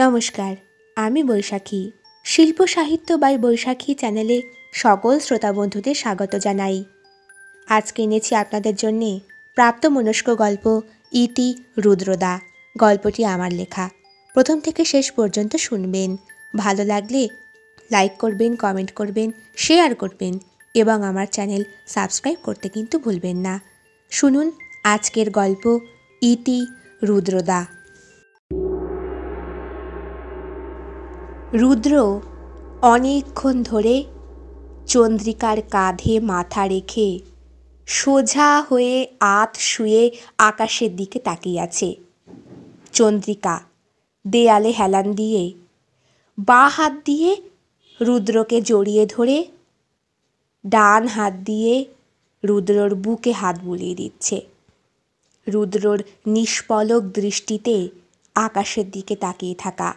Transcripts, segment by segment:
নমস্কার আমি বৈশাখী শিল্প সাহিত্য বাই বৈশাখী চ্যানেলে সকল শ্রোতা বন্ধুদের স্বাগত জানাই আজকে এনেছি আপনাদের জন্যে প্রাপ্ত মনস্ক গল্প ইতি রুদ্রদা গল্পটি আমার লেখা প্রথম থেকে শেষ পর্যন্ত শুনবেন ভালো লাগলে লাইক করবেন কমেন্ট করবেন শেয়ার করবেন এবং আমার চ্যানেল সাবস্ক্রাইব করতে কিন্তু ভুলবেন না শুনুন আজকের গল্প ইতি রুদ্রদা রুদ্র অনেকক্ষণ ধরে চন্দ্রিকার কাঁধে মাথা রেখে সোজা হয়ে আত শুয়ে আকাশের দিকে তাকিয়ে আছে চন্দ্রিকা দেয়ালে হেলান দিয়ে বা হাত দিয়ে রুদ্রকে জড়িয়ে ধরে ডান হাত দিয়ে রুদ্রর বুকে হাত বুলিয়ে দিচ্ছে রুদ্রর নিষ্পলক দৃষ্টিতে আকাশের দিকে তাকিয়ে থাকা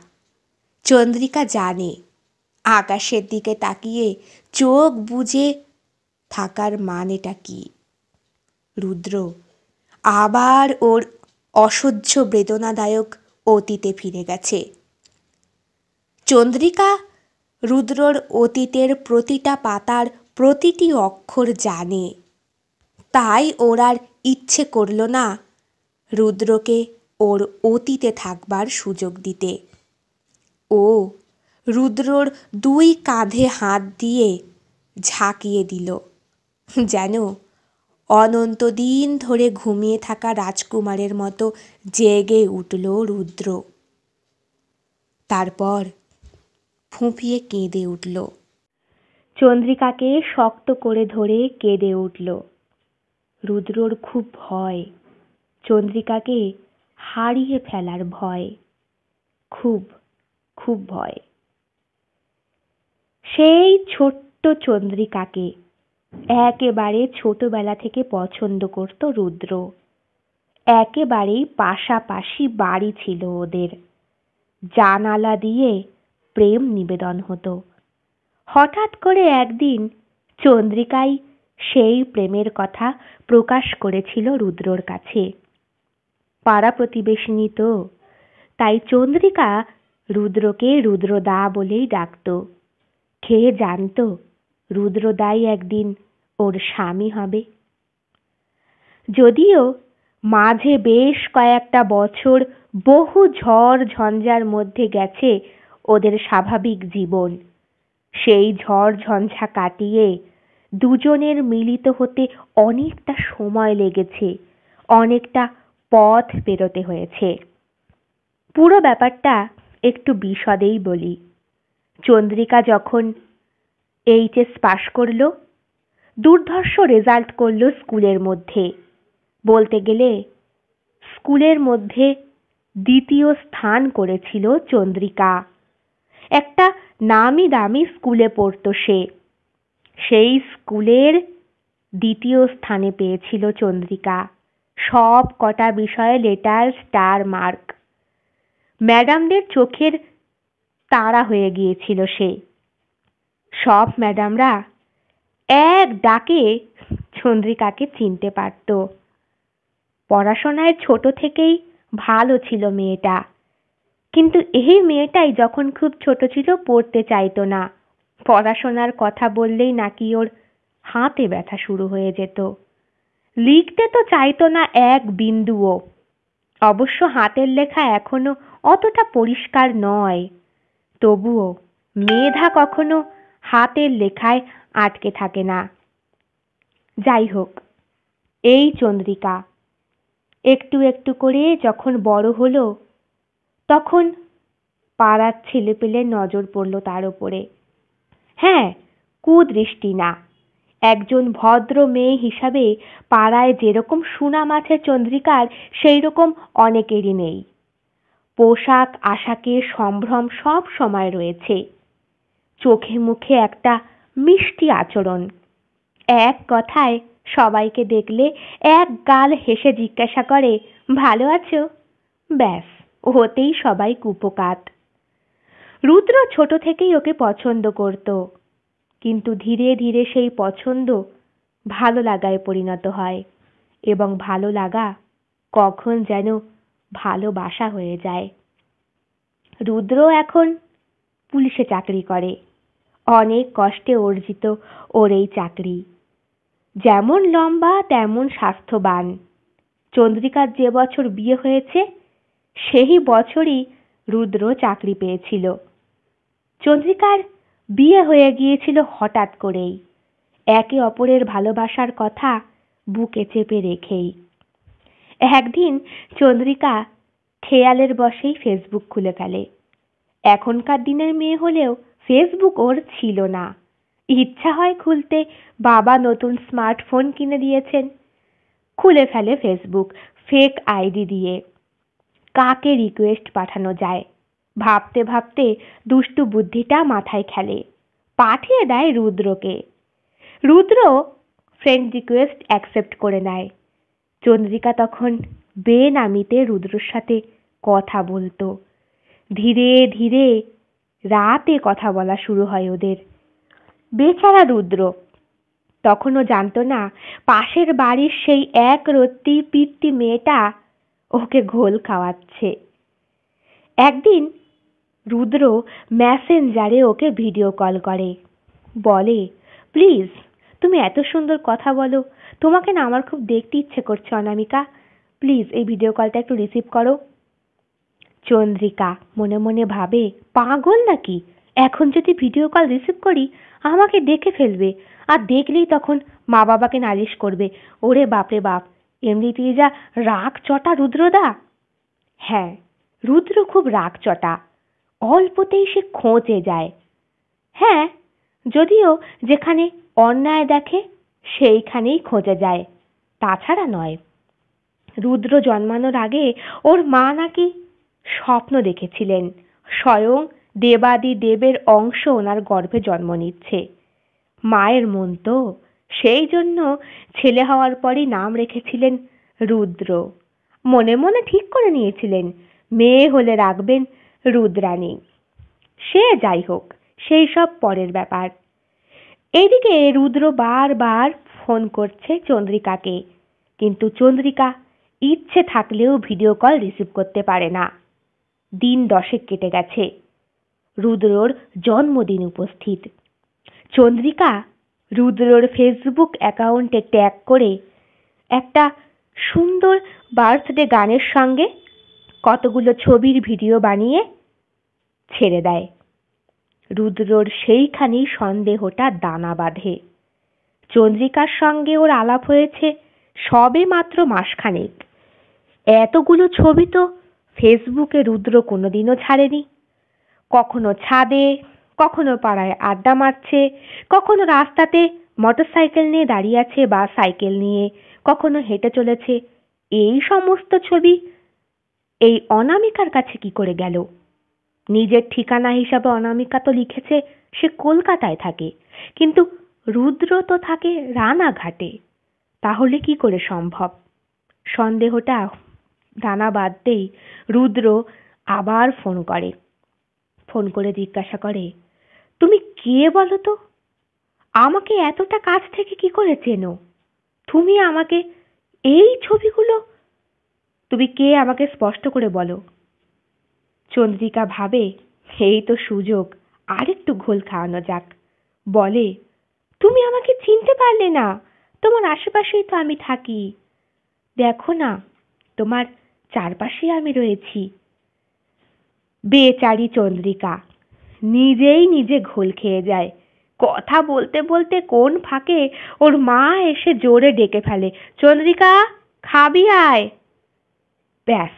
চন্দ্রিকা জানে আকাশের দিকে তাকিয়ে চোখ বুঝে থাকার মানেটা কি রুদ্র আবার ওর অসহ্য বেদনাদায়ক অতীতে ফিরে গেছে চন্দ্রিকা রুদ্রর অতীতের প্রতিটা পাতার প্রতিটি অক্ষর জানে তাই ওর আর ইচ্ছে করল না রুদ্রকে ওর অতীতে থাকবার সুযোগ দিতে ও রুদ্রর দুই কাঁধে হাত দিয়ে ঝাঁকিয়ে দিল যেন অনন্ত দিন ধরে ঘুমিয়ে থাকা রাজকুমারের মতো জেগে উঠল রুদ্র তারপর ফুঁপিয়ে কেঁদে উঠল চন্দ্রিকাকে শক্ত করে ধরে কেঁদে উঠল রুদ্রর খুব ভয় চন্দ্রিকাকে হারিয়ে ফেলার ভয় খুব খুব ভয় সেই ছোট্ট চন্দ্রিকাকে একেবারে ছোটবেলা থেকে পছন্দ করত রুদ্র একেবারেই পাশাপাশি বাড়ি ছিল ওদের জানালা দিয়ে প্রেম নিবেদন হতো হঠাৎ করে একদিন চন্দ্রিকাই সেই প্রেমের কথা প্রকাশ করেছিল রুদ্রর কাছে পাড়া প্রতিবেশিনী তো তাই চন্দ্রিকা রুদ্রকে রুদ্রদা বলেই ডাকত খেয়ে জানত রুদ্রদাই একদিন ওর স্বামী হবে যদিও মাঝে বেশ কয়েকটা বছর বহু ঝড় ঝঞ্ঝার মধ্যে গেছে ওদের স্বাভাবিক জীবন সেই ঝড় ঝঞ্ঝা কাটিয়ে দুজনের মিলিত হতে অনেকটা সময় লেগেছে অনেকটা পথ পেরোতে হয়েছে পুরো ব্যাপারটা একটু বিশদেই বলি চন্দ্রিকা যখন এইচএস পাশ করল দুর্ধর্ষ রেজাল্ট করল স্কুলের মধ্যে বলতে গেলে স্কুলের মধ্যে দ্বিতীয় স্থান করেছিল চন্দ্রিকা একটা নামি দামি স্কুলে পড়তো সে সেই স্কুলের দ্বিতীয় স্থানে পেয়েছিল চন্দ্রিকা সব কটা বিষয়ে লেটার স্টার মার্ক ম্যাডামদের চোখের তারা হয়ে গিয়েছিল সে সব ম্যাডামরা এক ডাকে চন্দ্রিকাকে চিনতে পারত পড়াশোনায় ছোট থেকেই ভালো ছিল মেয়েটা কিন্তু এই মেয়েটাই যখন খুব ছোট ছিল পড়তে চাইতো না পড়াশোনার কথা বললেই নাকি ওর হাতে ব্যথা শুরু হয়ে যেত লিখতে তো চাইতো না এক বিন্দুও অবশ্য হাতের লেখা এখনো অতটা পরিষ্কার নয় তবুও মেধা কখনো হাতের লেখায় আটকে থাকে না যাই হোক এই চন্দ্রিকা একটু একটু করে যখন বড় হলো তখন পাড়ার ছেলেপেলে নজর পড়ল তার ওপরে হ্যাঁ কুদৃষ্টি না একজন ভদ্র মেয়ে হিসাবে পাড়ায় যেরকম সুনাম আছে চন্দ্রিকার সেই রকম অনেকেরই নেই পোশাক আশাকে সম্ভ্রম সব সময় রয়েছে চোখে মুখে একটা মিষ্টি আচরণ এক কথায় সবাইকে দেখলে এক গাল হেসে জিজ্ঞাসা করে ভালো আছো ব্যাস হতেই সবাই কুপকাত রুদ্র ছোট থেকেই ওকে পছন্দ করত কিন্তু ধীরে ধীরে সেই পছন্দ ভালো লাগায় পরিণত হয় এবং ভালো লাগা কখন যেন ভালোবাসা হয়ে যায় রুদ্র এখন পুলিশে চাকরি করে অনেক কষ্টে অর্জিত ওর এই চাকরি যেমন লম্বা তেমন স্বাস্থ্যবান চন্দ্রিকার যে বছর বিয়ে হয়েছে সেই বছরই রুদ্র চাকরি পেয়েছিল চন্দ্রিকার বিয়ে হয়ে গিয়েছিল হঠাৎ করেই একে অপরের ভালোবাসার কথা বুকে চেপে রেখেই একদিন চন্দ্রিকা খেয়ালের বশেই ফেসবুক খুলে ফেলে এখনকার দিনের মেয়ে হলেও ফেসবুক ওর ছিল না ইচ্ছা হয় খুলতে বাবা নতুন স্মার্টফোন কিনে দিয়েছেন খুলে ফেলে ফেসবুক ফেক আইডি দিয়ে কাকে রিকোয়েস্ট পাঠানো যায় ভাবতে ভাবতে দুষ্টু বুদ্ধিটা মাথায় খেলে পাঠিয়ে দেয় রুদ্রকে রুদ্র ফ্রেন্ড রিকোয়েস্ট অ্যাকসেপ্ট করে নেয় চন্দ্রিকা তখন বেনামিতে রুদ্রর সাথে কথা বলতো ধীরে ধীরে রাতে কথা বলা শুরু হয় ওদের বেচারা রুদ্র তখনও জানতো না পাশের বাড়ির সেই এক রত্তি পিত্তি মেয়েটা ওকে ঘোল খাওয়াচ্ছে একদিন রুদ্র ম্যাসেঞ্জারে ওকে ভিডিও কল করে বলে প্লিজ তুমি এত সুন্দর কথা বলো তোমাকে না আমার খুব দেখতে ইচ্ছে করছে অনামিকা প্লিজ এই ভিডিও কলটা একটু রিসিভ করো চন্দ্রিকা মনে মনে ভাবে পাগল নাকি এখন যদি ভিডিও কল রিসিভ করি আমাকে দেখে ফেলবে আর দেখলেই তখন মা বাবাকে নালিশ করবে ওরে বাপরে বাপ এমনিতেই যা রাগ চটা রুদ্রদা হ্যাঁ রুদ্র খুব রাগ চটা অল্পতেই সে খোঁচে যায় হ্যাঁ যদিও যেখানে অন্যায় দেখে সেইখানেই খোঁজে যায় তাছাড়া নয় রুদ্র জন্মানোর আগে ওর মা নাকি স্বপ্ন দেখেছিলেন স্বয়ং দেবাদি দেবের অংশ ওনার গর্ভে জন্ম নিচ্ছে মায়ের মন তো সেই জন্য ছেলে হওয়ার পরই নাম রেখেছিলেন রুদ্র মনে মনে ঠিক করে নিয়েছিলেন মেয়ে হলে রাখবেন রুদ্রাণী সে যাই হোক সেই সব পরের ব্যাপার এদিকে রুদ্র বারবার ফোন করছে চন্দ্রিকাকে কিন্তু চন্দ্রিকা ইচ্ছে থাকলেও ভিডিও কল রিসিভ করতে পারে না দিন দশেক কেটে গেছে রুদ্রর জন্মদিন উপস্থিত চন্দ্রিকা রুদ্রর ফেসবুক অ্যাকাউন্টে ট্যাগ করে একটা সুন্দর বার্থডে গানের সঙ্গে কতগুলো ছবির ভিডিও বানিয়ে ছেড়ে দেয় রুদ্রর সেইখানেই সন্দেহটা দানা বাঁধে চন্দ্রিকার সঙ্গে ওর আলাপ হয়েছে সবে মাত্র মাসখানেক এতগুলো ছবি তো ফেসবুকে রুদ্র কোনোদিনও ছাড়েনি কখনো ছাদে কখনো পাড়ায় আড্ডা মারছে কখনো রাস্তাতে মোটরসাইকেল নিয়ে দাঁড়িয়ে আছে বা সাইকেল নিয়ে কখনো হেঁটে চলেছে এই সমস্ত ছবি এই অনামিকার কাছে কি করে গেল নিজের ঠিকানা হিসাবে অনামিকা তো লিখেছে সে কলকাতায় থাকে কিন্তু রুদ্র তো থাকে রানাঘাটে তাহলে কি করে সম্ভব সন্দেহটা দানা বাঁধতেই রুদ্র আবার ফোন করে ফোন করে জিজ্ঞাসা করে তুমি কে বলো তো আমাকে এতটা কাছ থেকে কি করে চেনো তুমি আমাকে এই ছবিগুলো তুমি কে আমাকে স্পষ্ট করে বলো চন্দ্রিকা ভাবে এই তো সুযোগ আর একটু ঘোল খাওয়ানো যাক বলে তুমি আমাকে চিনতে পারলে না তোমার আশেপাশেই তো আমি থাকি দেখো না তোমার চারপাশে আমি রয়েছি বেচারি চন্দ্রিকা নিজেই নিজে ঘোল খেয়ে যায় কথা বলতে বলতে কোন ফাঁকে ওর মা এসে জোরে ডেকে ফেলে চন্দ্রিকা খাবি আয় ব্যাস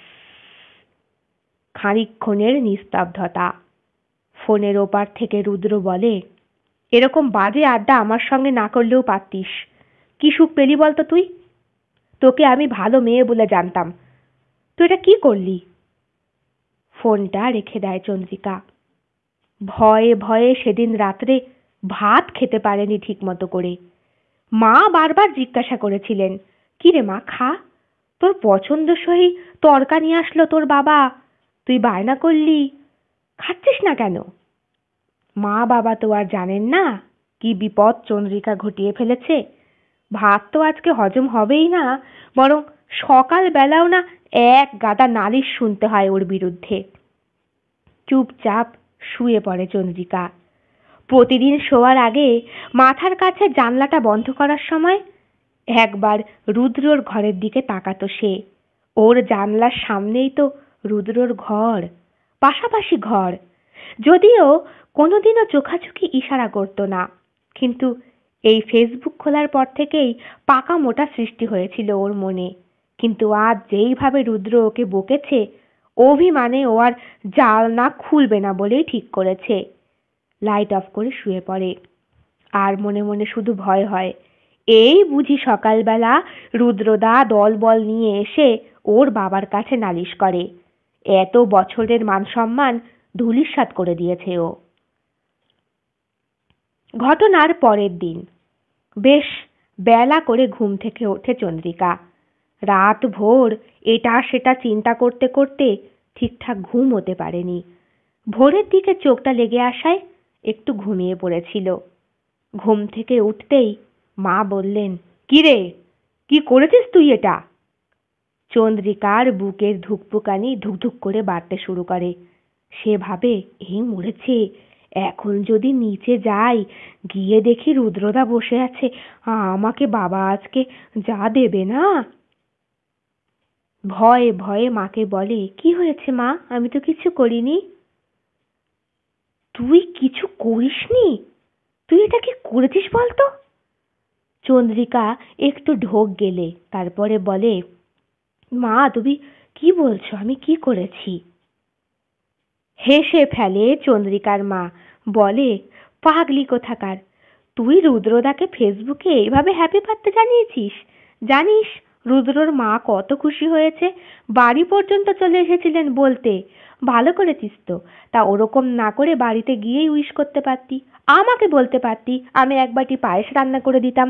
খানিকক্ষণের নিস্তব্ধতা ফোনের ওপার থেকে রুদ্র বলে এরকম বাজে আড্ডা আমার সঙ্গে না করলেও পারতিস কি সুখ পেলি বলতো তুই তোকে আমি ভালো মেয়ে বলে জানতাম তুই এটা কি করলি ফোনটা রেখে দেয় চন্দ্রিকা ভয়ে ভয়ে সেদিন রাত্রে ভাত খেতে পারেনি ঠিকমতো করে মা বারবার জিজ্ঞাসা করেছিলেন কিরে মা খা তোর পছন্দসই তরকা নিয়ে আসলো তোর বাবা তুই বায়না করলি খাচ্ছিস না কেন মা বাবা তো আর জানেন না কি বিপদ চন্দ্রিকা ঘটিয়ে ফেলেছে ভাত তো আজকে হজম হবেই না বরং সকালবেলাও না এক গাদা নালিশ শুনতে হয় ওর বিরুদ্ধে চুপচাপ শুয়ে পড়ে চন্দ্রিকা প্রতিদিন শোয়ার আগে মাথার কাছে জানলাটা বন্ধ করার সময় একবার রুদ্রর ঘরের দিকে তাকাতো সে ওর জানলার সামনেই তো রুদ্রর ঘর পাশাপাশি ঘর যদিও কোনোদিনও চোখাচোখি ইশারা করতো না কিন্তু এই ফেসবুক খোলার পর থেকেই পাকা মোটা সৃষ্টি হয়েছিল ওর মনে কিন্তু আজ যেইভাবে রুদ্র ওকে বকেছে অভিমানে ও আর জাল না খুলবে না বলেই ঠিক করেছে লাইট অফ করে শুয়ে পড়ে আর মনে মনে শুধু ভয় হয় এই বুঝি সকালবেলা রুদ্রদা দলবল নিয়ে এসে ওর বাবার কাছে নালিশ করে এত বছরের মানসম্মান ধূলিসাৎ করে দিয়েছে ও ঘটনার পরের দিন বেশ বেলা করে ঘুম থেকে ওঠে চন্দ্রিকা রাত ভোর এটা সেটা চিন্তা করতে করতে ঠিকঠাক ঘুম হতে পারেনি ভোরের দিকে চোখটা লেগে আসায় একটু ঘুমিয়ে পড়েছিল ঘুম থেকে উঠতেই মা বললেন কিরে কি করেছিস তুই এটা চন্দ্রিকার বুকের ধুকপুকানি ধুকধুক করে বাড়তে শুরু করে সে ভাবে এই মরেছে এখন যদি নিচে যাই গিয়ে দেখি রুদ্রদা বসে আছে আমাকে বাবা আজকে যা দেবে না ভয়ে ভয়ে মাকে বলে কি হয়েছে মা আমি তো কিছু করিনি তুই কিছু করিসনি তুই এটা কি করেছিস বলতো চন্দ্রিকা একটু ঢোক গেলে তারপরে বলে মা তুমি কি বলছো আমি কি করেছি হেসে ফেলে চন্দ্রিকার মা বলে পাগলি কোথাকার তুই রুদ্রদাকে ফেসবুকে এইভাবে হ্যাপি বার্থডে জানিয়েছিস জানিস রুদ্রর মা কত খুশি হয়েছে বাড়ি পর্যন্ত চলে এসেছিলেন বলতে ভালো করেছিস তো তা ওরকম না করে বাড়িতে গিয়েই উইশ করতে পারতি আমাকে বলতে পারতি আমি এক বাটি পায়েস রান্না করে দিতাম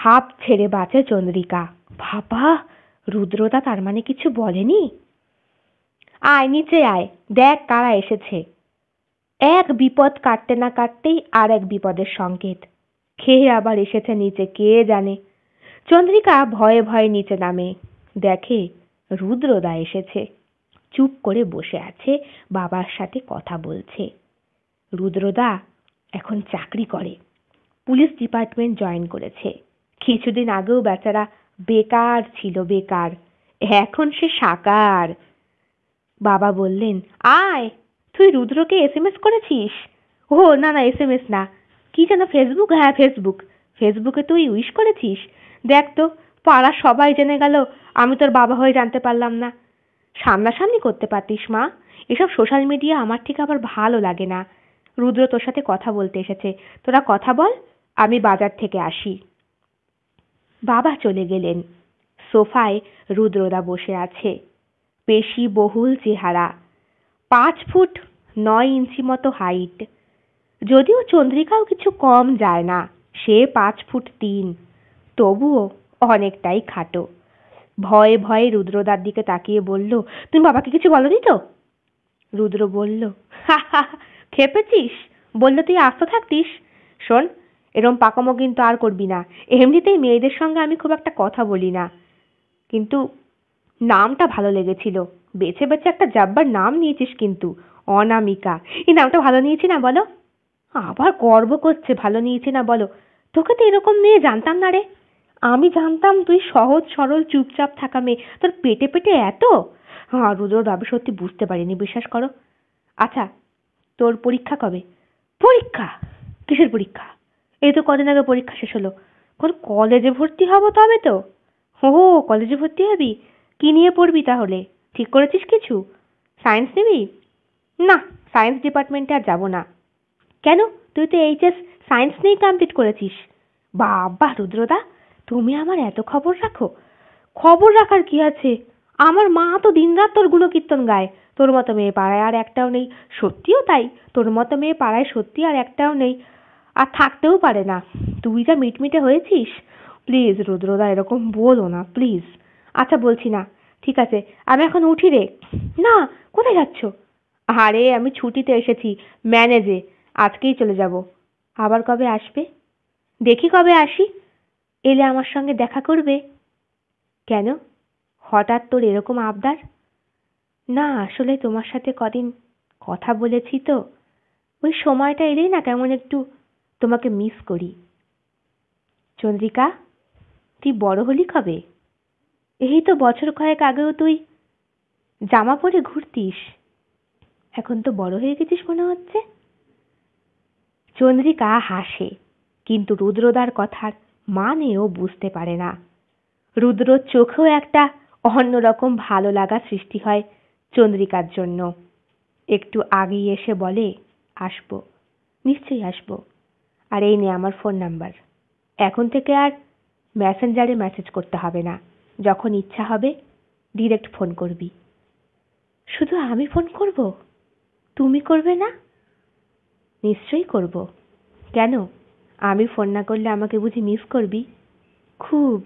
হাফ ছেড়ে বাঁচে চন্দ্রিকা বাবা রুদ্রদা তার মানে কিছু বলেনি আয় নিচে আয় দেখ কারা এসেছে এক বিপদ কাটতে না কাটতেই আর এক বিপদের সংকেত খেয়ে আবার এসেছে নিচে কে জানে চন্দ্রিকা ভয়ে ভয়ে নিচে নামে দেখে রুদ্রদা এসেছে চুপ করে বসে আছে বাবার সাথে কথা বলছে রুদ্রদা এখন চাকরি করে পুলিশ ডিপার্টমেন্ট জয়েন করেছে কিছুদিন আগেও বেচারা বেকার ছিল বেকার এখন সে সাকার বাবা বললেন আয় তুই রুদ্রকে এস এম এস করেছিস ও না না এস এম এস না কি যেন ফেসবুক হ্যাঁ ফেসবুক ফেসবুকে তুই উইশ করেছিস দেখ তো পাড়া সবাই জেনে গেল আমি তোর বাবা হয়ে জানতে পারলাম না সামনাসামনি করতে পারতিস মা এসব সোশ্যাল মিডিয়া আমার ঠিক আবার ভালো লাগে না রুদ্র তোর সাথে কথা বলতে এসেছে তোরা কথা বল আমি বাজার থেকে আসি বাবা চলে গেলেন সোফায় রুদ্রদা বসে আছে পেশি বহুল চেহারা পাঁচ ফুট নয় ইঞ্চি মতো হাইট যদিও চন্দ্রিকাও কিছু কম যায় না সে পাঁচ ফুট তিন তবুও অনেকটাই খাটো ভয়ে ভয়ে রুদ্রদার দিকে তাকিয়ে বলল তুমি বাবাকে কিছু বলনি তো রুদ্র বলল হা হা খেপেছিস বললো তুই আস্ত থাকতিস শোন এরম পাকামো কিন্তু আর করবি না এমনিতেই মেয়েদের সঙ্গে আমি খুব একটা কথা বলি না কিন্তু নামটা ভালো লেগেছিল বেছে বেছে একটা জাব্বার নাম নিয়েছিস কিন্তু অনামিকা এই নামটা ভালো নিয়েছি না বলো আবার গর্ব করছে ভালো নিয়েছি না বলো তোকে তো এরকম মেয়ে জানতাম না রে আমি জানতাম তুই সহজ সরল চুপচাপ থাকা মেয়ে তোর পেটে পেটে এত হ্যাঁ রুদ্র বাবু সত্যি বুঝতে পারিনি বিশ্বাস করো আচ্ছা তোর পরীক্ষা কবে পরীক্ষা কিসের পরীক্ষা এই তো কদিন আগে পরীক্ষা শেষ হলো কোন কলেজে ভর্তি হব তবে তো ও কলেজে ভর্তি হবি কি নিয়ে পড়বি তাহলে ঠিক করেছিস কিছু সায়েন্স নিবি না সায়েন্স ডিপার্টমেন্টে আর যাব না কেন তুই তো এইচএস সায়েন্স নিয়েই কমপ্লিট করেছিস বাবা রুদ্রদা তুমি আমার এত খবর রাখো খবর রাখার কি আছে আমার মা তো দিনরাত তোর গুণকীর্তন গায় তোর মতো মেয়ে পাড়ায় আর একটাও নেই সত্যিও তাই তোর মতো মেয়ে পাড়ায় সত্যি আর একটাও নেই আর থাকতেও পারে না তুই যা মিটমিটে হয়েছিস প্লিজ রুদ্রদা এরকম বলো না প্লিজ আচ্ছা বলছি না ঠিক আছে আমি এখন উঠি রে না কোথায় যাচ্ছ আরে আমি ছুটিতে এসেছি ম্যানেজে আজকেই চলে যাব আবার কবে আসবে দেখি কবে আসি এলে আমার সঙ্গে দেখা করবে কেন হঠাৎ তোর এরকম আবদার না আসলে তোমার সাথে কদিন কথা বলেছি তো ওই সময়টা এলেই না কেমন একটু তোমাকে মিস করি চন্দ্রিকা তুই বড় হলি কবে এই তো বছর কয়েক আগেও তুই জামা পরে ঘুরতিস এখন তো বড় হয়ে গেছিস মনে হচ্ছে চন্দ্রিকা হাসে কিন্তু রুদ্রদার কথার মানেও বুঝতে পারে না রুদ্রর চোখেও একটা অন্যরকম ভালো লাগা সৃষ্টি হয় চন্দ্রিকার জন্য একটু আগেই এসে বলে আসবো নিশ্চয়ই আসবো আর এই নে আমার ফোন নাম্বার এখন থেকে আর ম্যাসেঞ্জারে মেসেজ করতে হবে না যখন ইচ্ছা হবে ডিরেক্ট ফোন করবি শুধু আমি ফোন করব তুমি করবে না নিশ্চয়ই করব কেন আমি ফোন না করলে আমাকে বুঝি মিস করবি খুব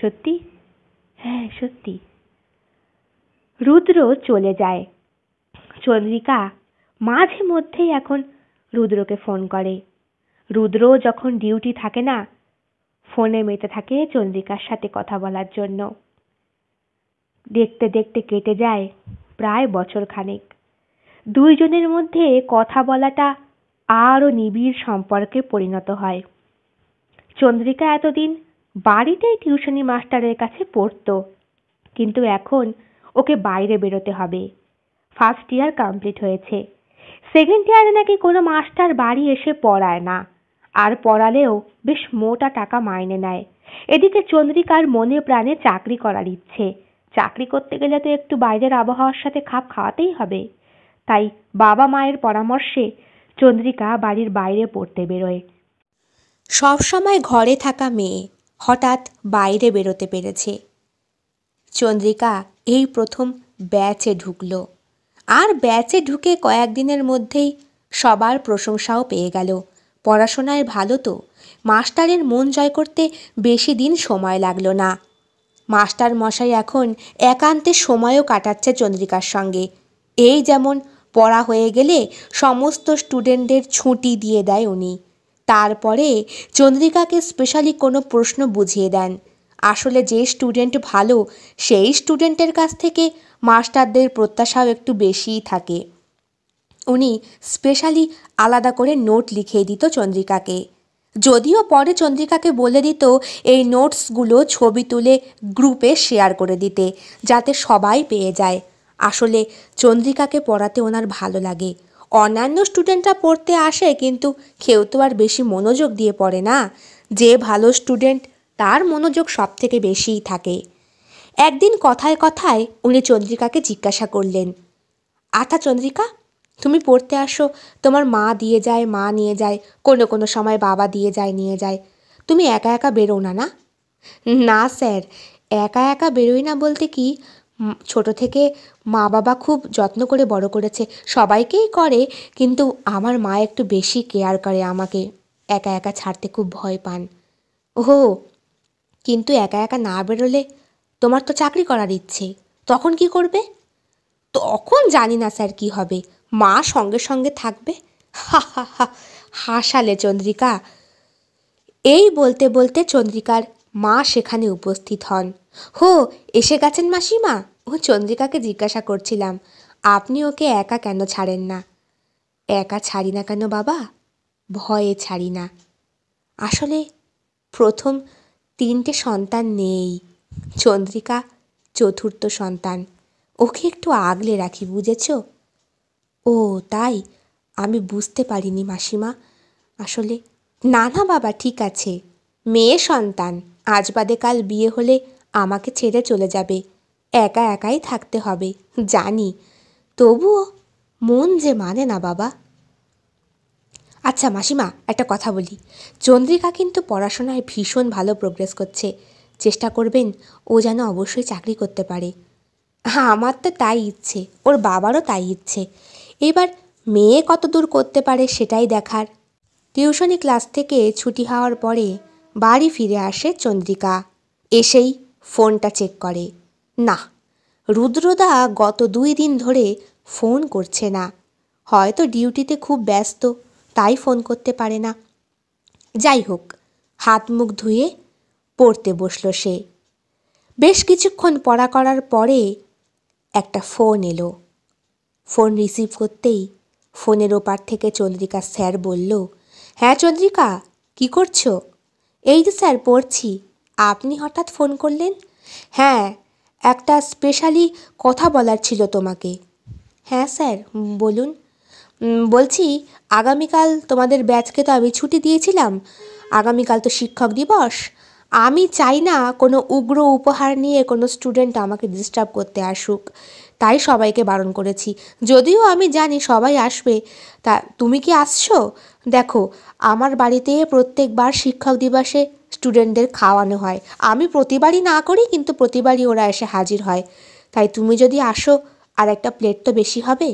সত্যি হ্যাঁ সত্যি রুদ্র চলে যায় চন্দ্রিকা মাঝে মধ্যেই এখন রুদ্রকে ফোন করে রুদ্র যখন ডিউটি থাকে না ফোনে মেতে থাকে চন্দ্রিকার সাথে কথা বলার জন্য দেখতে দেখতে কেটে যায় প্রায় বছর খানেক দুইজনের মধ্যে কথা বলাটা আরও নিবিড় সম্পর্কে পরিণত হয় চন্দ্রিকা এতদিন বাড়িতেই টিউশনি মাস্টারের কাছে পড়ত কিন্তু এখন ওকে বাইরে বেরোতে হবে ফার্স্ট ইয়ার কমপ্লিট হয়েছে সেকেন্ড ইয়ারে নাকি কোনো মাস্টার বাড়ি এসে পড়ায় না আর পড়ালেও বেশ মোটা টাকা মাইনে নেয় এদিকে চন্দ্রিকার মনে প্রাণে চাকরি করার ইচ্ছে চাকরি করতে গেলে তো একটু বাইরের আবহাওয়ার সাথে খাপ খাওয়াতেই হবে তাই বাবা মায়ের পরামর্শে চন্দ্রিকা বাড়ির বাইরে পড়তে বেরোয় সবসময় ঘরে থাকা মেয়ে হঠাৎ বাইরে বেরোতে পেরেছে চন্দ্রিকা এই প্রথম ব্যাচে ঢুকল আর ব্যাচে ঢুকে কয়েকদিনের মধ্যেই সবার প্রশংসাও পেয়ে গেল পড়াশোনায় ভালো তো মাস্টারের মন জয় করতে বেশি দিন সময় লাগলো না মাস্টার মশাই এখন একান্তে সময়ও কাটাচ্ছে চন্দ্রিকার সঙ্গে এই যেমন পড়া হয়ে গেলে সমস্ত স্টুডেন্টদের ছুটি দিয়ে দেয় উনি তারপরে চন্দ্রিকাকে স্পেশালি কোনো প্রশ্ন বুঝিয়ে দেন আসলে যে স্টুডেন্ট ভালো সেই স্টুডেন্টের কাছ থেকে মাস্টারদের প্রত্যাশাও একটু বেশিই থাকে উনি স্পেশালি আলাদা করে নোট লিখিয়ে দিত চন্দ্রিকাকে যদিও পরে চন্দ্রিকাকে বলে দিত এই নোটসগুলো ছবি তুলে গ্রুপে শেয়ার করে দিতে যাতে সবাই পেয়ে যায় আসলে চন্দ্রিকাকে পড়াতে ওনার ভালো লাগে অন্যান্য স্টুডেন্টরা পড়তে আসে কিন্তু কেউ তো আর বেশি মনোযোগ দিয়ে পড়ে না যে ভালো স্টুডেন্ট তার মনোযোগ সব থেকে বেশিই থাকে একদিন কথায় কথায় উনি চন্দ্রিকাকে জিজ্ঞাসা করলেন আচ্ছা চন্দ্রিকা তুমি পড়তে আসো তোমার মা দিয়ে যায় মা নিয়ে যায় কোনো কোনো সময় বাবা দিয়ে যায় নিয়ে যায় তুমি একা একা বেরো না না না স্যার একা একা বেরোই না বলতে কি ছোট থেকে মা বাবা খুব যত্ন করে বড় করেছে সবাইকেই করে কিন্তু আমার মা একটু বেশি কেয়ার করে আমাকে একা একা ছাড়তে খুব ভয় পান ও কিন্তু একা একা না বেরোলে তোমার তো চাকরি করার ইচ্ছে তখন কি করবে তখন জানি না স্যার কি হবে মা সঙ্গে সঙ্গে থাকবে হা হা হা হাসালে চন্দ্রিকা এই বলতে বলতে চন্দ্রিকার মা সেখানে উপস্থিত হন হো এসে গেছেন মাসিমা ও চন্দ্রিকাকে জিজ্ঞাসা করছিলাম আপনি ওকে একা কেন ছাড়েন না একা ছাড়ি না কেন বাবা ভয়ে ছাড়ি না আসলে প্রথম তিনটে সন্তান নেই চন্দ্রিকা চতুর্থ সন্তান ওকে একটু আগলে রাখি বুঝেছো ও তাই আমি বুঝতে পারিনি মাসিমা আসলে না না বাবা ঠিক আছে মেয়ে সন্তান আজ বাদে কাল বিয়ে হলে আমাকে ছেড়ে চলে যাবে একা একাই থাকতে হবে জানি তবুও মন যে মানে না বাবা আচ্ছা মাসিমা একটা কথা বলি চন্দ্রিকা কিন্তু পড়াশোনায় ভীষণ ভালো প্রোগ্রেস করছে চেষ্টা করবেন ও যেন অবশ্যই চাকরি করতে পারে হ্যাঁ আমার তো তাই ইচ্ছে ওর বাবারও তাই ইচ্ছে এবার মেয়ে কত দূর করতে পারে সেটাই দেখার টিউশনি ক্লাস থেকে ছুটি হওয়ার পরে বাড়ি ফিরে আসে চন্দ্রিকা এসেই ফোনটা চেক করে না রুদ্রদা গত দুই দিন ধরে ফোন করছে না হয়তো ডিউটিতে খুব ব্যস্ত তাই ফোন করতে পারে না যাই হোক হাত মুখ ধুয়ে পড়তে বসল সে বেশ কিছুক্ষণ পড়া করার পরে একটা ফোন এলো ফোন রিসিভ করতেই ফোনের ওপার থেকে চন্দ্রিকা স্যার বলল হ্যাঁ চন্দ্রিকা কি করছো এই তো স্যার পড়ছি আপনি হঠাৎ ফোন করলেন হ্যাঁ একটা স্পেশালি কথা বলার ছিল তোমাকে হ্যাঁ স্যার বলুন বলছি আগামীকাল তোমাদের ব্যাচকে তো আমি ছুটি দিয়েছিলাম আগামীকাল তো শিক্ষক দিবস আমি চাই না কোনো উগ্র উপহার নিয়ে কোনো স্টুডেন্ট আমাকে ডিস্টার্ব করতে আসুক তাই সবাইকে বারণ করেছি যদিও আমি জানি সবাই আসবে তা তুমি কি আসছো দেখো আমার বাড়িতে প্রত্যেকবার শিক্ষক দিবসে স্টুডেন্টদের খাওয়ানো হয় আমি প্রতিবারই না করি কিন্তু প্রতিবারই ওরা এসে হাজির হয় তাই তুমি যদি আসো আর একটা প্লেট তো বেশি হবে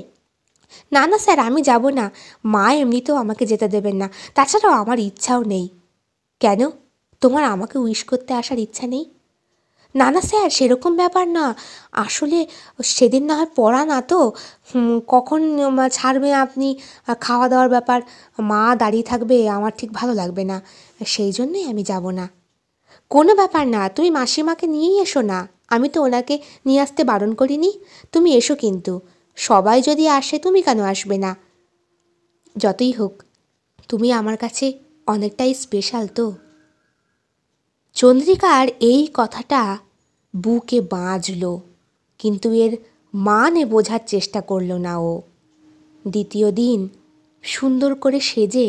না না স্যার আমি যাব না মা এমনিতেও আমাকে যেতে দেবেন না তাছাড়াও আমার ইচ্ছাও নেই কেন তোমার আমাকে উইশ করতে আসার ইচ্ছা নেই না না স্যার সেরকম ব্যাপার না আসলে সেদিন না হয় পড়া না তো কখন ছাড়বে আপনি খাওয়া দাওয়ার ব্যাপার মা দাঁড়িয়ে থাকবে আমার ঠিক ভালো লাগবে না সেই জন্যই আমি যাব না কোনো ব্যাপার না তুমি মাসিমাকে নিয়েই এসো না আমি তো ওনাকে নিয়ে আসতে বারণ করিনি তুমি এসো কিন্তু সবাই যদি আসে তুমি কেন আসবে না যতই হোক তুমি আমার কাছে অনেকটাই স্পেশাল তো চন্দ্রিকার এই কথাটা বুকে বাঁচল কিন্তু এর মানে বোঝার চেষ্টা করল না ও দ্বিতীয় দিন সুন্দর করে সেজে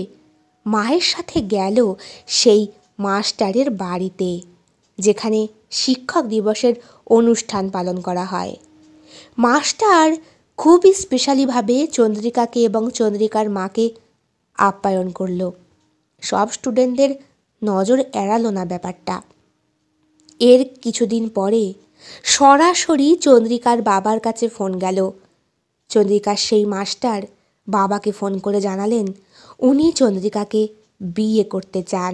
মায়ের সাথে গেল সেই মাস্টারের বাড়িতে যেখানে শিক্ষক দিবসের অনুষ্ঠান পালন করা হয় মাস্টার খুবই স্পেশালিভাবে চন্দ্রিকাকে এবং চন্দ্রিকার মাকে আপ্যায়ন করল সব স্টুডেন্টদের নজর এড়ালো না ব্যাপারটা এর কিছুদিন পরে সরাসরি চন্দ্রিকার বাবার কাছে ফোন গেল চন্দ্রিকার সেই মাস্টার বাবাকে ফোন করে জানালেন উনি চন্দ্রিকাকে বিয়ে করতে চান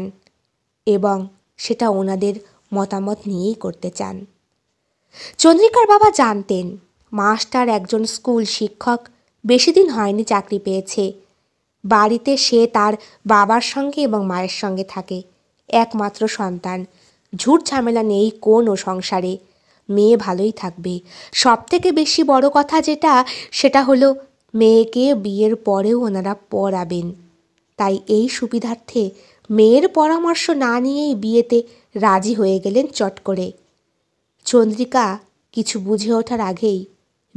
এবং সেটা ওনাদের মতামত নিয়েই করতে চান চন্দ্রিকার বাবা জানতেন মাস্টার একজন স্কুল শিক্ষক বেশি দিন হয়নি চাকরি পেয়েছে বাড়িতে সে তার বাবার সঙ্গে এবং মায়ের সঙ্গে থাকে একমাত্র সন্তান ঝুট ঝামেলা নেই কোনো সংসারে মেয়ে ভালোই থাকবে সব থেকে বেশি বড় কথা যেটা সেটা হলো মেয়েকে বিয়ের পরেও ওনারা পড়াবেন তাই এই সুবিধার্থে মেয়ের পরামর্শ না নিয়েই বিয়েতে রাজি হয়ে গেলেন চট করে চন্দ্রিকা কিছু বুঝে ওঠার আগেই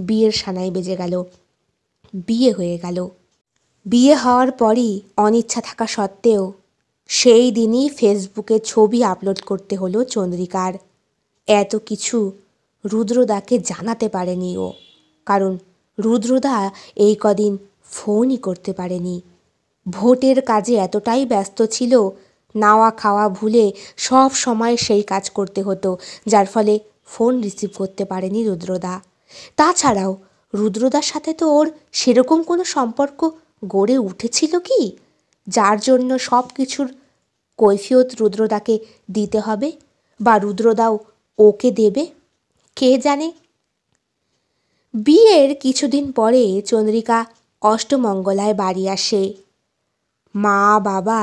বিয়ের সানায় বেজে গেল বিয়ে হয়ে গেল বিয়ে হওয়ার পরই অনিচ্ছা থাকা সত্ত্বেও সেই দিনই ফেসবুকে ছবি আপলোড করতে হলো চন্দ্রিকার এত কিছু রুদ্রদাকে জানাতে পারেনি ও কারণ রুদ্রদা এই কদিন ফোনই করতে পারেনি ভোটের কাজে এতটাই ব্যস্ত ছিল নাওয়া খাওয়া ভুলে সব সময় সেই কাজ করতে হতো যার ফলে ফোন রিসিভ করতে পারেনি রুদ্রদা তাছাড়াও রুদ্রদার সাথে তো ওর সেরকম কোনো সম্পর্ক গড়ে উঠেছিল কি যার জন্য সব কিছুর কৈফিয়ত রুদ্রদাকে দিতে হবে বা রুদ্রদাও ওকে দেবে কে জানে বিয়ের কিছুদিন পরে চন্দ্রিকা অষ্টমঙ্গলায় বাড়ি আসে মা বাবা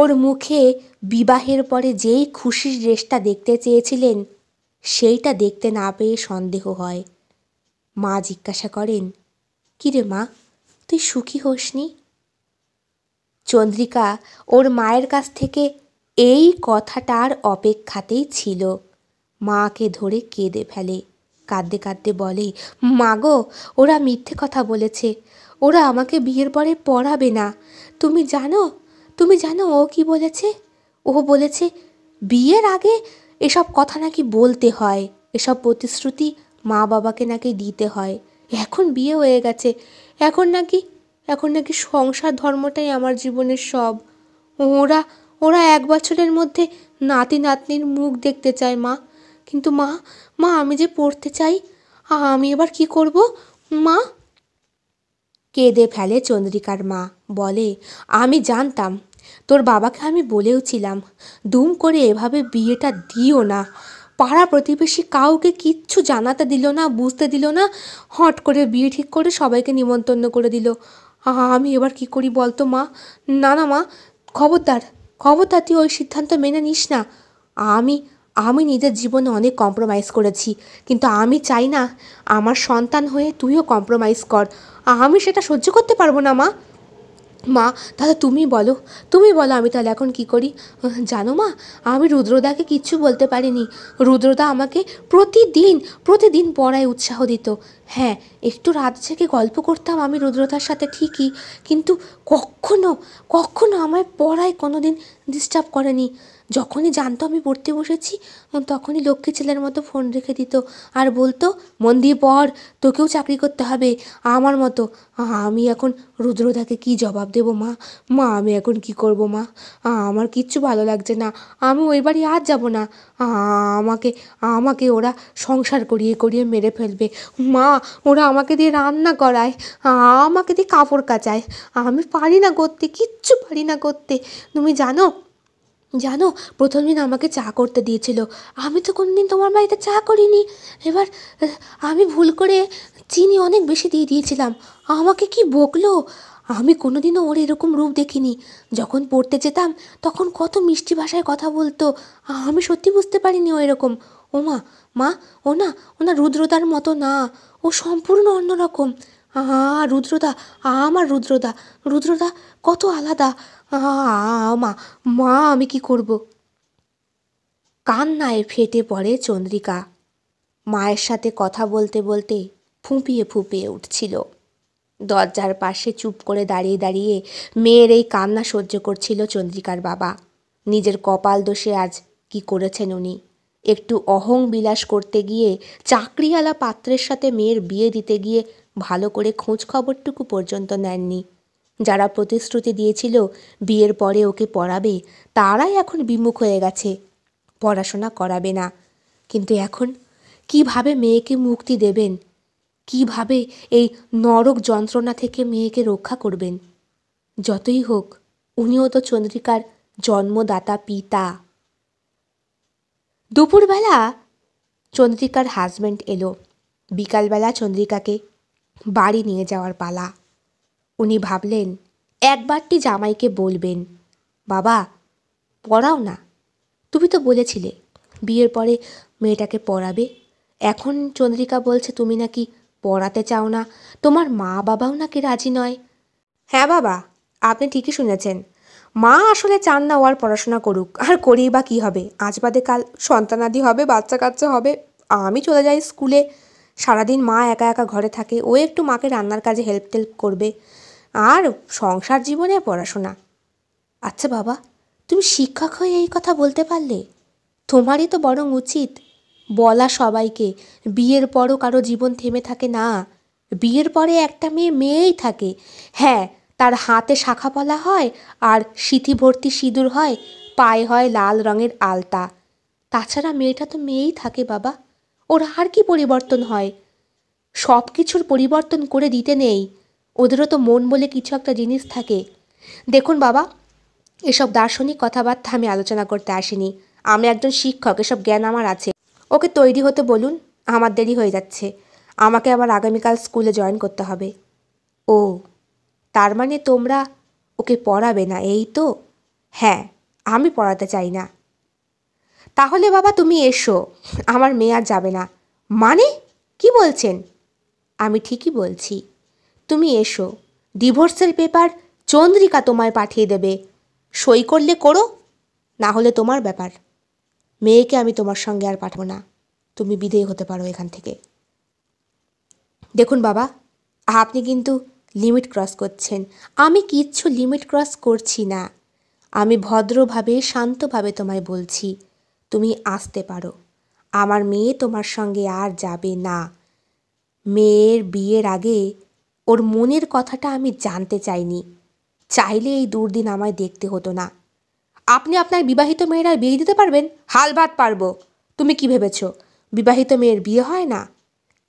ওর মুখে বিবাহের পরে যেই খুশির রেশটা দেখতে চেয়েছিলেন সেইটা দেখতে না পেয়ে সন্দেহ হয় মা জিজ্ঞাসা করেন কিরে মা তুই সুখী হোসনি চন্দ্রিকা ওর মায়ের কাছ থেকে এই কথাটার অপেক্ষাতেই ছিল মাকে ধরে কেঁদে ফেলে কাঁদতে কাঁদতে বলে গো ওরা মিথ্যে কথা বলেছে ওরা আমাকে বিয়ের পরে পড়াবে না তুমি জানো তুমি জানো ও কি বলেছে ও বলেছে বিয়ের আগে এসব কথা নাকি বলতে হয় এসব প্রতিশ্রুতি মা বাবাকে নাকি দিতে হয় এখন বিয়ে হয়ে গেছে এখন নাকি এখন নাকি সংসার ধর্মটাই আমার জীবনের সব ওরা ওরা এক বছরের মধ্যে নাতি নাতনির মুখ দেখতে চায় মা কিন্তু মা মা আমি যে পড়তে চাই আমি এবার কি করব মা কেঁদে ফেলে চন্দ্রিকার মা বলে আমি জানতাম তোর বাবাকে আমি বলেওছিলাম দুম করে এভাবে বিয়েটা দিও না পাড়া প্রতিবেশী কাউকে কিচ্ছু জানাতে দিল না বুঝতে দিল না হট করে বিয়ে ঠিক করে সবাইকে নিমন্তন্ন করে দিল আমি এবার কি করি বলতো মা না না মা খবরদার খবরদার তুই ওই সিদ্ধান্ত মেনে নিস না আমি আমি নিজের জীবনে অনেক কম্প্রোমাইজ করেছি কিন্তু আমি চাই না আমার সন্তান হয়ে তুইও কম্প্রোমাইজ কর আমি সেটা সহ্য করতে পারবো না মা মা তাহলে তুমি বলো তুমি বলো আমি তাহলে এখন কি করি জানো মা আমি রুদ্রদাকে কিচ্ছু বলতে পারিনি রুদ্রদা আমাকে প্রতিদিন প্রতিদিন পড়ায় উৎসাহ দিত হ্যাঁ একটু রাত জেগে গল্প করতাম আমি রুদ্রতার সাথে ঠিকই কিন্তু কখনো কখনো আমায় পড়ায় কোনো দিন ডিস্টার্ব করেনি যখনই জানতো আমি পড়তে বসেছি তখনই লক্ষ্মী ছেলের মতো ফোন রেখে দিত আর বলতো মন দিয়ে পড় তোকেও চাকরি করতে হবে আমার মতো আমি এখন রুদ্রদাকে কি জবাব দেব মা মা আমি এখন কি করব মা আমার কিচ্ছু ভালো লাগছে না আমি ওই বাড়ি আর যাব না আমাকে আমাকে ওরা সংসার করিয়ে করিয়ে মেরে ফেলবে মা ওরা আমাকে দিয়ে রান্না করায় আমাকে দিয়ে কাপড় কাচায় আমি পারি না করতে কিচ্ছু পারি না করতে তুমি জানো জানো প্রথম দিন আমাকে চা করতে দিয়েছিল আমি তো কোনোদিন তোমার বাড়িতে চা করিনি এবার আমি ভুল করে চিনি অনেক বেশি দিয়ে দিয়েছিলাম আমাকে কি বকলো আমি কোনোদিনও ওর এরকম রূপ দেখিনি যখন পড়তে যেতাম তখন কত মিষ্টি ভাষায় কথা বলতো আমি সত্যি বুঝতে পারিনি ও এরকম ও মা মা ও না ও না রুদ্রতার মতো না ও সম্পূর্ণ অন্যরকম রুদ্রদা আমার রুদ্রদা রুদ্রদা কত আলাদা মা মা আমি কি করব কান্নায় ফেটে পড়ে চন্দ্রিকা মায়ের সাথে কথা বলতে বলতে ফুঁপিয়ে ফুঁপিয়ে উঠছিল দরজার পাশে চুপ করে দাঁড়িয়ে দাঁড়িয়ে মেয়ের এই কান্না সহ্য করছিল চন্দ্রিকার বাবা নিজের কপাল দোষে আজ কি করেছেন উনি একটু অহং বিলাস করতে গিয়ে চাকরিওয়ালা পাত্রের সাথে মেয়ের বিয়ে দিতে গিয়ে ভালো করে খোঁজ খবরটুকু পর্যন্ত নেননি যারা প্রতিশ্রুতি দিয়েছিল বিয়ের পরে ওকে পড়াবে তারাই এখন বিমুখ হয়ে গেছে পড়াশোনা করাবে না কিন্তু এখন কিভাবে মেয়েকে মুক্তি দেবেন কিভাবে এই নরক যন্ত্রণা থেকে মেয়েকে রক্ষা করবেন যতই হোক উনিও তো চন্দ্রিকার জন্মদাতা পিতা দুপুরবেলা চন্দ্রিকার হাজব্যান্ড এলো বিকালবেলা চন্দ্রিকাকে বাড়ি নিয়ে যাওয়ার পালা উনি ভাবলেন একবারটি জামাইকে বলবেন বাবা পড়াও না তুমি তো বলেছিলে বিয়ের পরে মেয়েটাকে পড়াবে এখন চন্দ্রিকা বলছে তুমি নাকি পড়াতে চাও না তোমার মা বাবাও নাকি রাজি নয় হ্যাঁ বাবা আপনি ঠিকই শুনেছেন মা আসলে চান না ও আর পড়াশোনা করুক আর করেই বা কী হবে আজ বাদে কাল সন্তানাদি হবে বাচ্চা কাচ্চা হবে আমি চলে যাই স্কুলে সারাদিন মা একা একা ঘরে থাকে ও একটু মাকে রান্নার কাজে হেল্প টেল্প করবে আর সংসার জীবনে পড়াশোনা আচ্ছা বাবা তুমি শিক্ষক হয়ে এই কথা বলতে পারলে তোমারই তো বরং উচিত বলা সবাইকে বিয়ের পরও কারো জীবন থেমে থাকে না বিয়ের পরে একটা মেয়ে মেয়েই থাকে হ্যাঁ তার হাতে শাখা পলা হয় আর সিথি ভর্তি সিঁদুর হয় পায়ে হয় লাল রঙের আলতা তাছাড়া মেয়েটা তো মেয়েই থাকে বাবা ওর আর কি পরিবর্তন হয় সব কিছুর পরিবর্তন করে দিতে নেই ওদেরও তো মন বলে কিছু একটা জিনিস থাকে দেখুন বাবা এসব দার্শনিক কথাবার্তা আমি আলোচনা করতে আসিনি আমি একজন শিক্ষক এসব জ্ঞান আমার আছে ওকে তৈরি হতে বলুন আমার দেরি হয়ে যাচ্ছে আমাকে আবার আগামীকাল স্কুলে জয়েন করতে হবে ও তার মানে তোমরা ওকে পড়াবে না এই তো হ্যাঁ আমি পড়াতে চাই না তাহলে বাবা তুমি এসো আমার মেয়ে আর যাবে না মানে কি বলছেন আমি ঠিকই বলছি তুমি এসো ডিভোর্সের পেপার চন্দ্রিকা তোমায় পাঠিয়ে দেবে সই করলে করো না হলে তোমার ব্যাপার মেয়েকে আমি তোমার সঙ্গে আর পাঠাবো না তুমি বিদেয় হতে পারো এখান থেকে দেখুন বাবা আপনি কিন্তু লিমিট ক্রস করছেন আমি কিচ্ছু লিমিট ক্রস করছি না আমি ভদ্রভাবে শান্তভাবে তোমায় বলছি তুমি আসতে পারো আমার মেয়ে তোমার সঙ্গে আর যাবে না মেয়ের বিয়ের আগে ওর মনের কথাটা আমি জানতে চাইনি চাইলে এই দুর্দিন আমায় দেখতে হতো না আপনি আপনার বিবাহিত মেয়েরা বিয়ে দিতে পারবেন হাল ভাত পারবো তুমি কি ভেবেছ বিবাহিত মেয়ের বিয়ে হয় না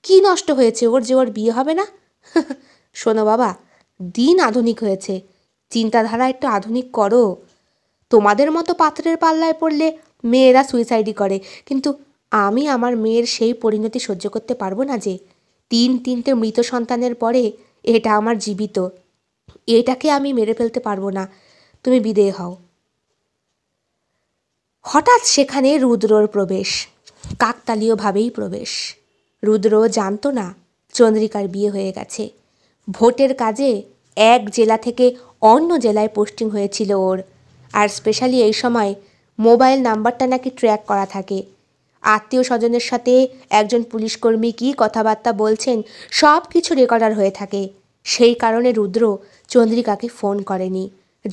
কি নষ্ট হয়েছে ওর যে ওর বিয়ে হবে না শোনো বাবা দিন আধুনিক হয়েছে চিন্তাধারা একটু আধুনিক করো তোমাদের মতো পাত্রের পাল্লায় পড়লে মেয়েরা সুইসাইডই করে কিন্তু আমি আমার মেয়ের সেই পরিণতি সহ্য করতে পারবো না যে তিন তিনটে মৃত সন্তানের পরে এটা আমার জীবিত এটাকে আমি মেরে ফেলতে পারবো না তুমি বিদেয় হও হঠাৎ সেখানে রুদ্রর প্রবেশ কাকতালীয়ভাবেই প্রবেশ রুদ্র জানতো না চন্দ্রিকার বিয়ে হয়ে গেছে ভোটের কাজে এক জেলা থেকে অন্য জেলায় পোস্টিং হয়েছিল ওর আর স্পেশালি এই সময় মোবাইল নাম্বারটা নাকি ট্র্যাক করা থাকে আত্মীয় স্বজনের সাথে একজন পুলিশ কর্মী কী কথাবার্তা বলছেন সব কিছু রেকর্ডার হয়ে থাকে সেই কারণে রুদ্র চন্দ্রিকাকে ফোন করেনি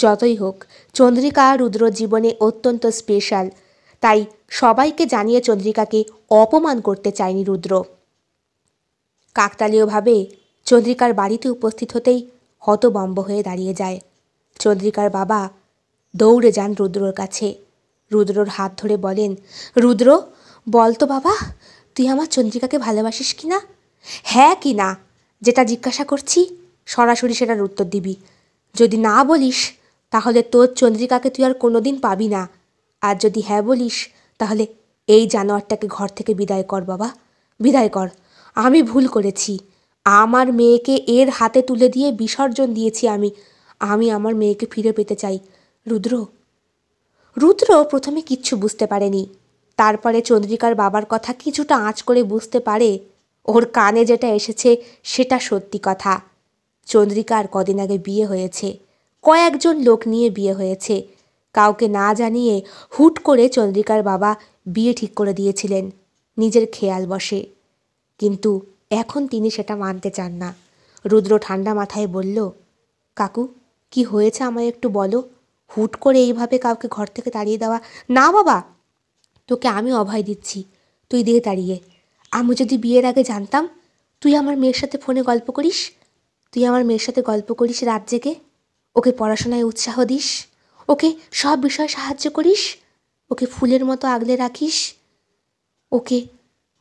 যতই হোক চন্দ্রিকা রুদ্র জীবনে অত্যন্ত স্পেশাল তাই সবাইকে জানিয়ে চন্দ্রিকাকে অপমান করতে চায়নি রুদ্র কাকতালীয়ভাবে চন্দ্রিকার বাড়িতে উপস্থিত হতেই হতবম্ব হয়ে দাঁড়িয়ে যায় চন্দ্রিকার বাবা দৌড়ে যান রুদ্রর কাছে রুদ্রর হাত ধরে বলেন রুদ্র বল তো বাবা তুই আমার চন্দ্রিকাকে ভালোবাসিস কি না হ্যাঁ কি না যেটা জিজ্ঞাসা করছি সরাসরি সেটার উত্তর দিবি যদি না বলিস তাহলে তোর চন্দ্রিকাকে তুই আর কোনোদিন পাবি না আর যদি হ্যাঁ বলিস তাহলে এই জানোয়ারটাকে ঘর থেকে বিদায় কর বাবা বিদায় কর আমি ভুল করেছি আমার মেয়েকে এর হাতে তুলে দিয়ে বিসর্জন দিয়েছি আমি আমি আমার মেয়েকে ফিরে পেতে চাই রুদ্র রুদ্র প্রথমে কিচ্ছু বুঝতে পারেনি তারপরে চন্দ্রিকার বাবার কথা কিছুটা আঁচ করে বুঝতে পারে ওর কানে যেটা এসেছে সেটা সত্যি কথা চন্দ্রিকার কদিন আগে বিয়ে হয়েছে কয়েকজন লোক নিয়ে বিয়ে হয়েছে কাউকে না জানিয়ে হুট করে চন্দ্রিকার বাবা বিয়ে ঠিক করে দিয়েছিলেন নিজের খেয়াল বসে কিন্তু এখন তিনি সেটা মানতে চান না রুদ্র ঠান্ডা মাথায় বলল কাকু কি হয়েছে আমায় একটু বলো হুট করে এইভাবে কাউকে ঘর থেকে তাড়িয়ে দেওয়া না বাবা তোকে আমি অভয় দিচ্ছি তুই দিয়ে তাড়িয়ে আমি যদি বিয়ের আগে জানতাম তুই আমার মেয়ের সাথে ফোনে গল্প করিস তুই আমার মেয়ের সাথে গল্প করিস রাত জেগে ওকে পড়াশোনায় উৎসাহ দিস ওকে সব বিষয়ে সাহায্য করিস ওকে ফুলের মতো আগলে রাখিস ওকে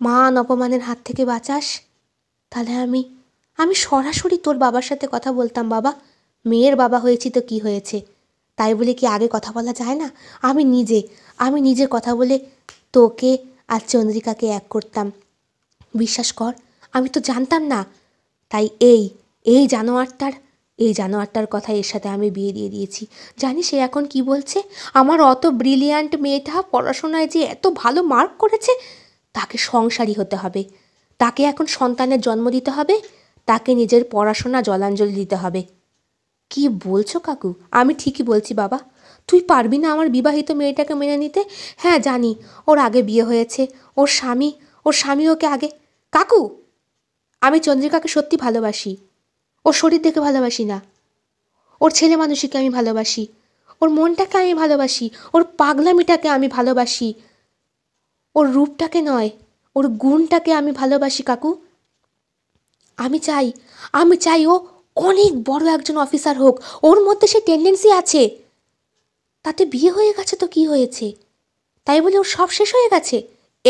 মান অপমানের হাত থেকে বাঁচাস তাহলে আমি আমি সরাসরি তোর বাবার সাথে কথা বলতাম বাবা মেয়ের বাবা হয়েছি তো কি হয়েছে তাই বলে কি আগে কথা বলা যায় না আমি নিজে আমি নিজে কথা বলে তোকে আর চন্দ্রিকাকে এক করতাম বিশ্বাস কর আমি তো জানতাম না তাই এই এই জানোয়ারটার এই জানোয়ারটার কথা এর সাথে আমি বিয়ে দিয়ে দিয়েছি জানি সে এখন কি বলছে আমার অত ব্রিলিয়ান্ট মেয়েটা পড়াশোনায় যে এত ভালো মার্ক করেছে তাকে সংসারী হতে হবে তাকে এখন সন্তানের জন্ম দিতে হবে তাকে নিজের পড়াশোনা জলাঞ্জলি দিতে হবে কি বলছো কাকু আমি ঠিকই বলছি বাবা তুই পারবি না আমার বিবাহিত মেয়েটাকে মেনে নিতে হ্যাঁ জানি ওর আগে বিয়ে হয়েছে ওর স্বামী ওর স্বামী ওকে আগে কাকু আমি চন্দ্রিকাকে সত্যি ভালোবাসি ওর শরীর দেখে ভালোবাসি না ওর ছেলে মানুষকে আমি ভালোবাসি ওর মনটাকে আমি ভালোবাসি ওর পাগলামিটাকে আমি ভালোবাসি ওর রূপটাকে নয় ওর গুণটাকে আমি ভালোবাসি কাকু আমি চাই আমি চাই ও অনেক বড় একজন অফিসার হোক ওর মধ্যে সে টেন্ডেন্সি আছে তাতে বিয়ে হয়ে গেছে তো কি হয়েছে তাই বলে ওর সব শেষ হয়ে গেছে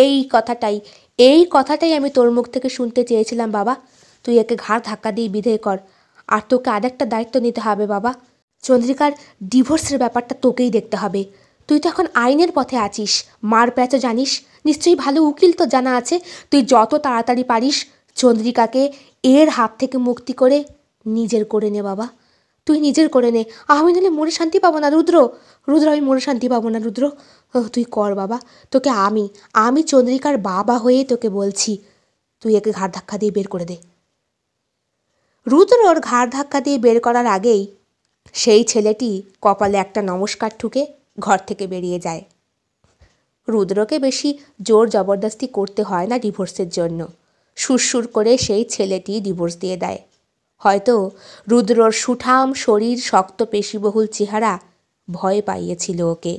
এই কথাটাই এই কথাটাই আমি তোর মুখ থেকে শুনতে চেয়েছিলাম বাবা তুই একে ঘাড় ধাক্কা দিয়ে বিধেয় কর আর তোকে আর একটা দায়িত্ব নিতে হবে বাবা চন্দ্রিকার ডিভোর্সের ব্যাপারটা তোকেই দেখতে হবে তুই তো এখন আইনের পথে আছিস মার প্যাচও জানিস নিশ্চয়ই ভালো উকিল তো জানা আছে তুই যত তাড়াতাড়ি পারিস চন্দ্রিকাকে এর হাত থেকে মুক্তি করে নিজের করে নে বাবা তুই নিজের করে নে আমি নাহলে মনে শান্তি পাবো না রুদ্র রুদ্র আমি মনে শান্তি পাবো না রুদ্র তুই কর বাবা তোকে আমি আমি চন্দ্রিকার বাবা হয়ে তোকে বলছি তুই একে ঘাড় ধাক্কা দিয়ে বের করে দে রুদ্রর ঘাড় ধাক্কা দিয়ে বের করার আগেই সেই ছেলেটি কপালে একটা নমস্কার ঠুকে ঘর থেকে বেরিয়ে যায় রুদ্রকে বেশি জোর জবরদস্তি করতে হয় না ডিভোর্সের জন্য সুরসুর করে সেই ছেলেটি ডিভোর্স দিয়ে দেয় হয়তো রুদ্রর সুঠাম শরীর শক্ত পেশিবহুল চেহারা ভয় পাইয়েছিল ওকে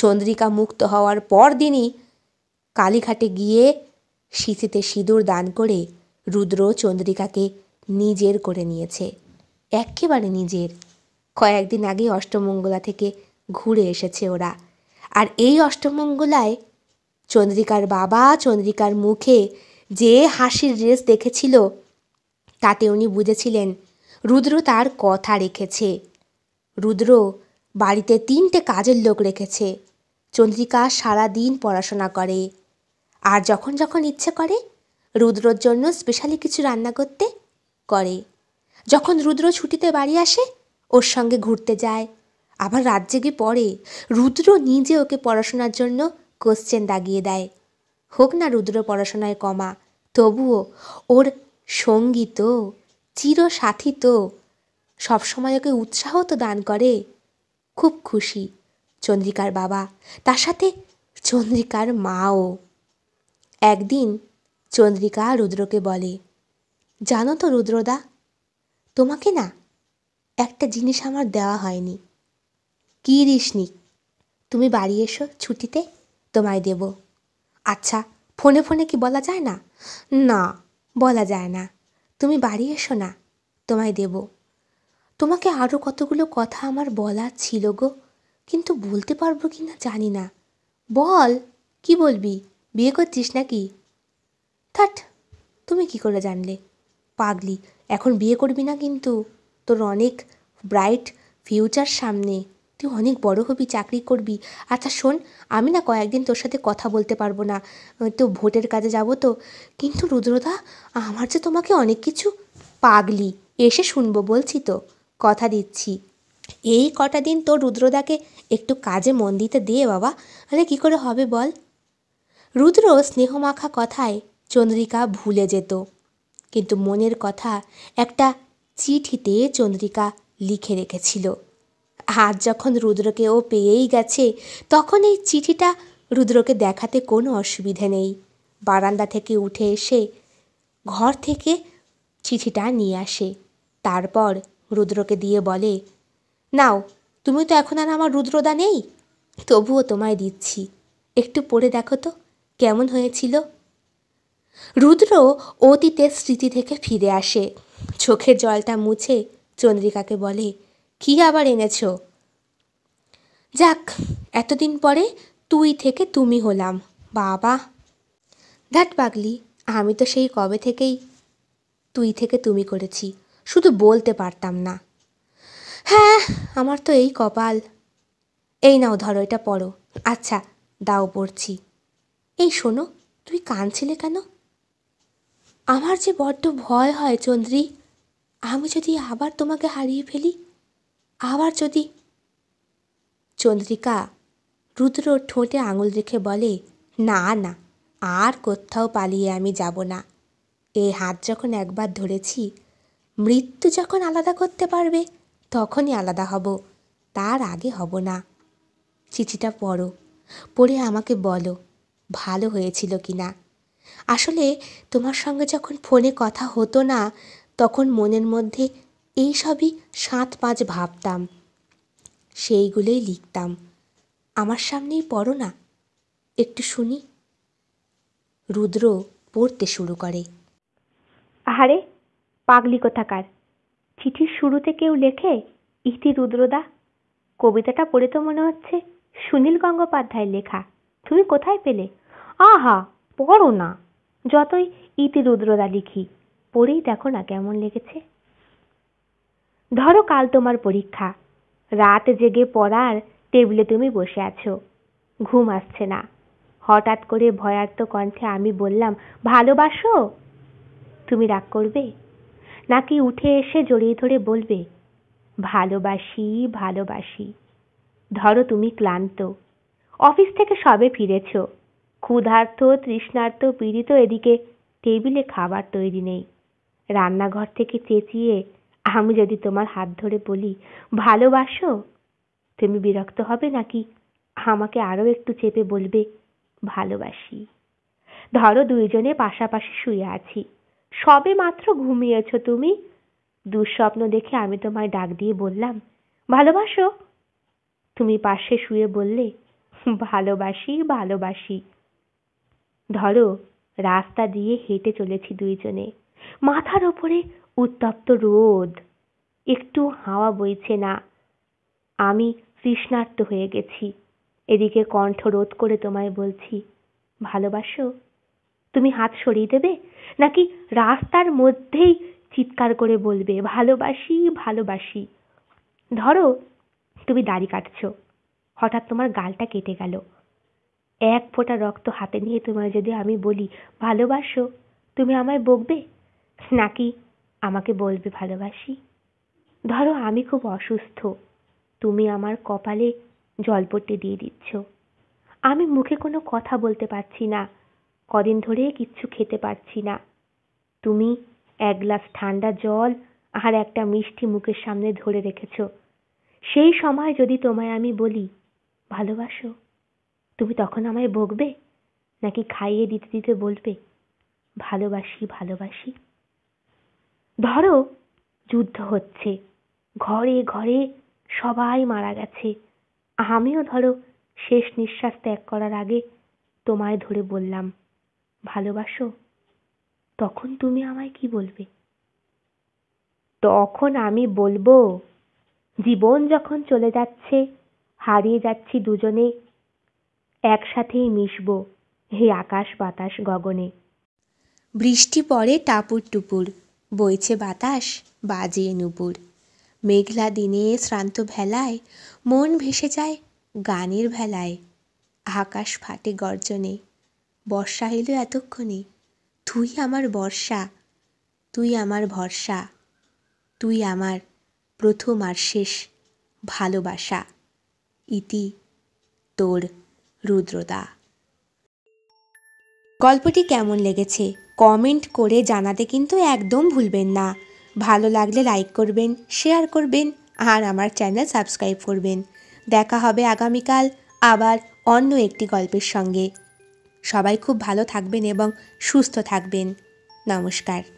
চন্দ্রিকা মুক্ত হওয়ার পর দিনই কালীঘাটে গিয়ে শীতিতে সিঁদুর দান করে রুদ্র চন্দ্রিকাকে নিজের করে নিয়েছে একেবারে নিজের কয়েকদিন আগে অষ্টমঙ্গলা থেকে ঘুরে এসেছে ওরা আর এই অষ্টমঙ্গলায় চন্দ্রিকার বাবা চন্দ্রিকার মুখে যে হাসির রেস দেখেছিল তাতে উনি বুঝেছিলেন রুদ্র তার কথা রেখেছে রুদ্র বাড়িতে তিনটে কাজের লোক রেখেছে চন্দ্রিকা সারা দিন পড়াশোনা করে আর যখন যখন ইচ্ছে করে রুদ্রর জন্য স্পেশালি কিছু রান্না করতে করে যখন রুদ্র ছুটিতে বাড়ি আসে ওর সঙ্গে ঘুরতে যায় আবার রাত জেগে পড়ে রুদ্র নিজে ওকে পড়াশোনার জন্য কোশ্চেন দাগিয়ে দেয় হোক না রুদ্র পড়াশোনায় কমা তবুও ওর সঙ্গীত চিরসাথী তো সবসময় ওকে উৎসাহ তো দান করে খুব খুশি চন্দ্রিকার বাবা তার সাথে চন্দ্রিকার মাও একদিন চন্দ্রিকা রুদ্রকে বলে জানো তো রুদ্রদা তোমাকে না একটা জিনিস আমার দেওয়া হয়নি কী রিসনি তুমি বাড়ি এসো ছুটিতে তোমায় দেব আচ্ছা ফোনে ফোনে কি বলা যায় না না বলা যায় না তুমি বাড়ি এসো না তোমায় দেব তোমাকে আরও কতগুলো কথা আমার বলা ছিল গো কিন্তু বলতে পারবো কি না জানি না বল কি বলবি বিয়ে করছিস নাকি থাট তুমি কি করে জানলে পাগলি এখন বিয়ে করবি না কিন্তু তোর অনেক ব্রাইট ফিউচার সামনে তুই অনেক বড় হবি চাকরি করবি আচ্ছা শোন আমি না কয়েকদিন তোর সাথে কথা বলতে পারবো না তো ভোটের কাজে যাব তো কিন্তু রুদ্রদা আমার যে তোমাকে অনেক কিছু পাগলি এসে শুনবো বলছি তো কথা দিচ্ছি এই কটা দিন তোর রুদ্রদাকে একটু কাজে মন দিতে দিয়ে বাবা আরে কি করে হবে বল রুদ্র স্নেহমাখা কথায় চন্দ্রিকা ভুলে যেত কিন্তু মনের কথা একটা চিঠিতে চন্দ্রিকা লিখে রেখেছিল আজ যখন রুদ্রকে ও পেয়েই গেছে তখন এই চিঠিটা রুদ্রকে দেখাতে কোনো অসুবিধে নেই বারান্দা থেকে উঠে এসে ঘর থেকে চিঠিটা নিয়ে আসে তারপর রুদ্রকে দিয়ে বলে নাও তুমি তো এখন আর আমার রুদ্রদা নেই তবুও তোমায় দিচ্ছি একটু পড়ে দেখো তো কেমন হয়েছিল রুদ্র অতীতের স্মৃতি থেকে ফিরে আসে চোখের জলটা মুছে চন্দ্রিকাকে বলে কি আবার এনেছ যাক এতদিন পরে তুই থেকে তুমি হলাম বাবা ধ্যাট পাগলি আমি তো সেই কবে থেকেই তুই থেকে তুমি করেছি শুধু বলতে পারতাম না হ্যাঁ আমার তো এই কপাল এই নাও ধরো এটা পড়ো আচ্ছা দাও পড়ছি এই শোনো তুই কাঁদছিলে কেন আমার যে বড্ড ভয় হয় চন্দ্রী আমি যদি আবার তোমাকে হারিয়ে ফেলি আবার যদি চন্দ্রিকা রুদ্র ঠোঁটে আঙুল রেখে বলে না না আর কোথাও পালিয়ে আমি যাব না এই হাত যখন একবার ধরেছি মৃত্যু যখন আলাদা করতে পারবে তখনই আলাদা হব তার আগে হব না চিঠিটা পড়ো পড়ে আমাকে বলো ভালো হয়েছিল কি না আসলে তোমার সঙ্গে যখন ফোনে কথা হতো না তখন মনের মধ্যে এইসবই সাত পাঁচ ভাবতাম সেইগুলোই লিখতাম আমার সামনেই পড়ো না একটু শুনি রুদ্র পড়তে শুরু করে আহারে পাগলি কোথাকার চিঠির শুরুতে কেউ লেখে ইতি রুদ্রদা কবিতাটা পড়ে তো মনে হচ্ছে সুনীল গঙ্গোপাধ্যায় লেখা তুমি কোথায় পেলে আহা পড়ো না যতই ইতি রুদ্রদা লিখি পড়েই দেখো না কেমন লেগেছে ধরো কাল তোমার পরীক্ষা রাত জেগে পড়ার টেবিলে তুমি বসে আছো ঘুম আসছে না হঠাৎ করে ভয়ার্ত কণ্ঠে আমি বললাম ভালোবাসো তুমি রাগ করবে নাকি উঠে এসে জড়িয়ে ধরে বলবে ভালোবাসি ভালোবাসি ধরো তুমি ক্লান্ত অফিস থেকে সবে ফিরেছ ক্ষুধার্ত তৃষ্ণার্ত পীড়িত এদিকে টেবিলে খাবার তৈরি নেই রান্নাঘর থেকে চেঁচিয়ে আমি যদি তোমার হাত ধরে বলি ভালোবাসো তুমি বিরক্ত হবে নাকি আমাকে আরও একটু চেপে বলবে ভালোবাসি ধরো দুইজনে পাশাপাশি শুয়ে আছি সবে মাত্র ঘুমিয়েছ তুমি দুঃস্বপ্ন দেখে আমি তোমায় ডাক দিয়ে বললাম ভালোবাসো তুমি পাশে শুয়ে বললে ভালোবাসি ভালোবাসি ধরো রাস্তা দিয়ে হেঁটে চলেছি দুইজনে মাথার ওপরে উত্তপ্ত রোদ একটু হাওয়া বইছে না আমি তৃষ্ণার্ত হয়ে গেছি এদিকে কণ্ঠ রোধ করে তোমায় বলছি ভালোবাসো তুমি হাত সরিয়ে দেবে নাকি রাস্তার মধ্যেই চিৎকার করে বলবে ভালোবাসি ভালোবাসি ধরো তুমি দাড়ি কাটছ হঠাৎ তোমার গালটা কেটে গেল এক ফোঁটা রক্ত হাতে নিয়ে তোমায় যদি আমি বলি ভালোবাসো তুমি আমায় বকবে নাকি আমাকে বলবে ভালোবাসি ধরো আমি খুব অসুস্থ তুমি আমার কপালে পড়তে দিয়ে দিচ্ছ আমি মুখে কোনো কথা বলতে পারছি না কদিন ধরে কিচ্ছু খেতে পারছি না তুমি এক গ্লাস ঠান্ডা জল আর একটা মিষ্টি মুখের সামনে ধরে রেখেছ সেই সময় যদি তোমায় আমি বলি ভালোবাসো তুমি তখন আমায় বকবে নাকি খাইয়ে দিতে দিতে বলবে ভালোবাসি ভালোবাসি ধরো যুদ্ধ হচ্ছে ঘরে ঘরে সবাই মারা গেছে আমিও ধরো শেষ নিঃশ্বাস ত্যাগ করার আগে তোমায় ধরে বললাম ভালোবাসো তখন তুমি আমায় কি বলবে তখন আমি বলবো জীবন যখন চলে যাচ্ছে হারিয়ে যাচ্ছি দুজনে একসাথেই মিশব হে আকাশ বাতাস গগনে বৃষ্টি পড়ে টাপুর টুপুর বইছে বাতাস বাজিয়ে নুপুর মেঘলা দিনে শ্রান্ত ভেলায় মন ভেসে যায় গানের ভেলায় আকাশ ফাটে গর্জনে বর্ষা এলো এতক্ষণে তুই আমার বর্ষা তুই আমার ভরসা তুই আমার প্রথম আর শেষ ভালোবাসা ইতি তোর রুদ্রতা গল্পটি কেমন লেগেছে কমেন্ট করে জানাতে কিন্তু একদম ভুলবেন না ভালো লাগলে লাইক করবেন শেয়ার করবেন আর আমার চ্যানেল সাবস্ক্রাইব করবেন দেখা হবে আগামীকাল আবার অন্য একটি গল্পের সঙ্গে সবাই খুব ভালো থাকবেন এবং সুস্থ থাকবেন নমস্কার